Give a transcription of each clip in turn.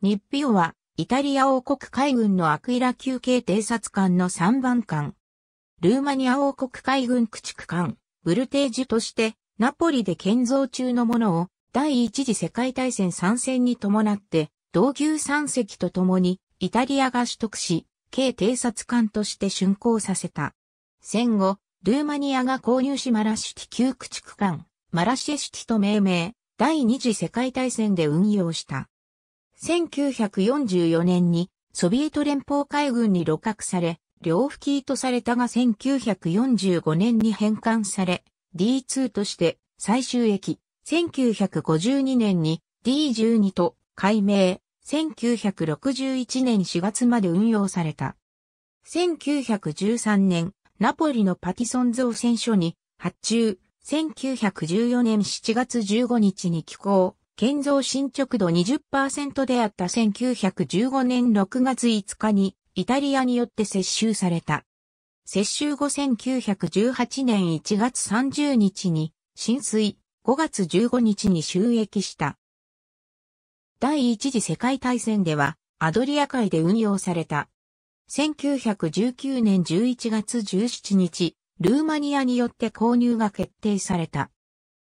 ニッピオは、イタリア王国海軍のアクイラ級系偵察艦の3番艦。ルーマニア王国海軍駆逐艦、ブルテージュとして、ナポリで建造中のものを、第一次世界大戦参戦に伴って、同級三隻と共に、イタリアが取得し、軽偵察艦として竣工させた。戦後、ルーマニアが購入しマラシュティ級駆逐艦、マラシェシュティと命名、第二次世界大戦で運用した。1944年にソビエト連邦海軍に露獲され、両付きとされたが1945年に返還され、D2 として最終駅、1952年に D12 と改名、1961年4月まで運用された。1913年、ナポリのパティソン造船所に発注、1914年7月15日に寄港、建造進捗度20%であった1915年6月5日にイタリアによって接収された。接収後1918年1月30日に浸水、5月15日に収益した。第一次世界大戦ではアドリア海で運用された。1919年11月17日、ルーマニアによって購入が決定された。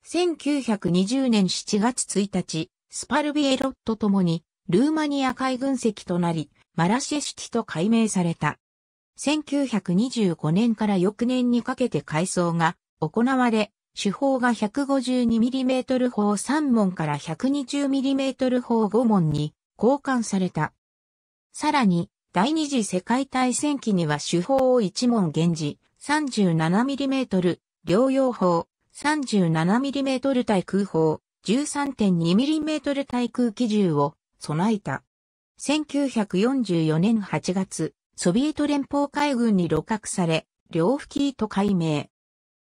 1920年7月1日、スパルビエロットともに、ルーマニア海軍籍となり、マラシェシティと改名された。1925年から翌年にかけて改装が行われ、手法が 152mm 砲3門から 120mm 砲5門に交換された。さらに、第二次世界大戦期には手法を1門減時 37mm 両用砲 37mm 対空砲、13.2mm 対空機銃を備えた。1944年8月、ソビエト連邦海軍に露獲され、両付きと改名。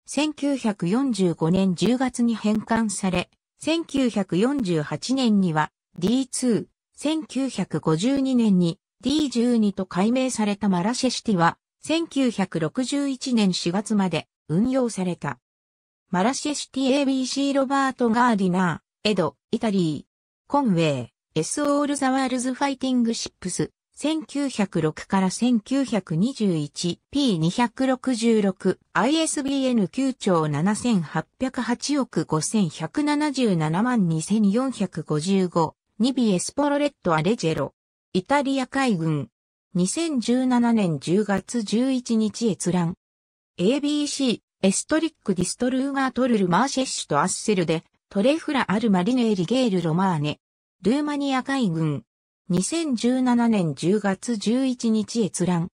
1945年10月に返還され、1948年には D2、1952年に D12 と改名されたマラシェシティは、1961年4月まで運用された。マラシエシティ ABC ロバート・ガーディナー、エド、イタリー、コンウェイ、S オール・ザ・ワールズ・ファイティング・シップス、1906から 1921P266 ISBN 9兆7808億5177万2455ニビエスポロレットアレジェロイタリア海軍2017年10月11日閲覧 ABC エストリック・ディストルーガートルル・マーシェッシュとアッセルで、トレフラ・アル・マリネーリ・ゲール・ロマーネ、ルーマニア海軍、2017年10月11日閲覧。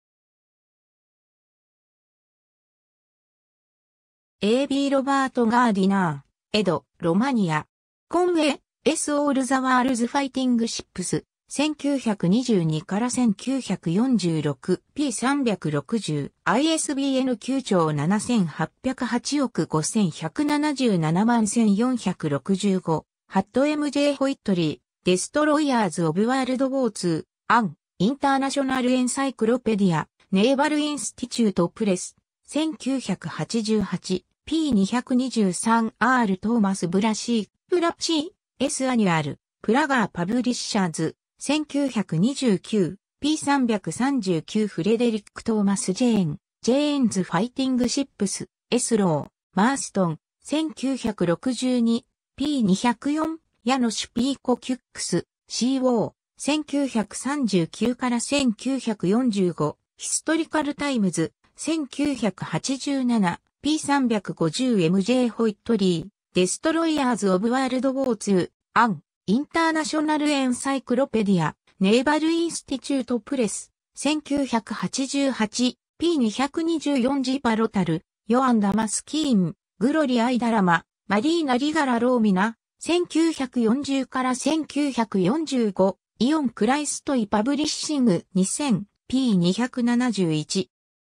AB ロバート・ガーディナー、エド、ロマニア、コンウェイ、ス・オールザワールズファイティングシップス。1922から1946 P360 ISBN 9兆7808億5177万1465ハット MJ ホイットリーデストロイヤーズ・オブ・ワールド・ウォーツーアンインターナショナル・エンサイクロペディアネーバル・インスティチュート・プレス 1988P223R トーマス・ブラシープラシー S アニュアルプラガー・パブリッシャーズ1929、P339 フレデリック・トーマス・ジェーン、ジェーンズ・ファイティング・シップス、エスロー、マーストン、1962、P204、ヤノシュ・ピーコ・キュックス、CO、1939から1945、ヒストリカル・タイムズ、1987、P350MJ ホイットリー、デストロイヤーズ・オブ・ワールド・ウォー2、アン、インターナショナルエンサイクロペディア、ネーバルインスティチュートプレス、1988、P224 ジパロタル、ヨアンダマスキーン、グロリアイダラマ、マリーナ・リガラ・ローミナ、1940から1945、イオン・クライスト・イ・パブリッシング 2000P271。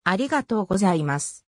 ありがとうございます。